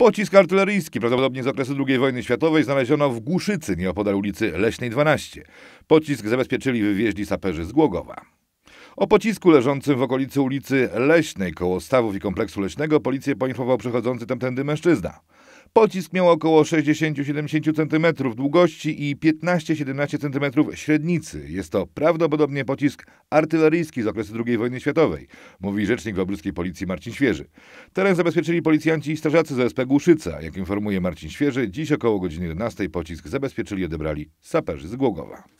Pocisk artyleryjski, prawdopodobnie z okresu II wojny światowej, znaleziono w Głuszycy, nieopodal ulicy Leśnej 12. Pocisk zabezpieczyli wywieźli saperzy z Głogowa. O pocisku leżącym w okolicy ulicy Leśnej koło stawów i kompleksu leśnego policję poinformował przechodzący tamtędy mężczyzna. Pocisk miał około 60-70 cm długości i 15-17 cm średnicy. Jest to prawdopodobnie pocisk artyleryjski z okresu II wojny światowej, mówi rzecznik wobryskiej policji Marcin Świeży. Teren zabezpieczyli policjanci i strażacy z OSP Głuszyca. Jak informuje Marcin Świeży, dziś około godziny 11 pocisk zabezpieczyli i odebrali saperzy z Głogowa.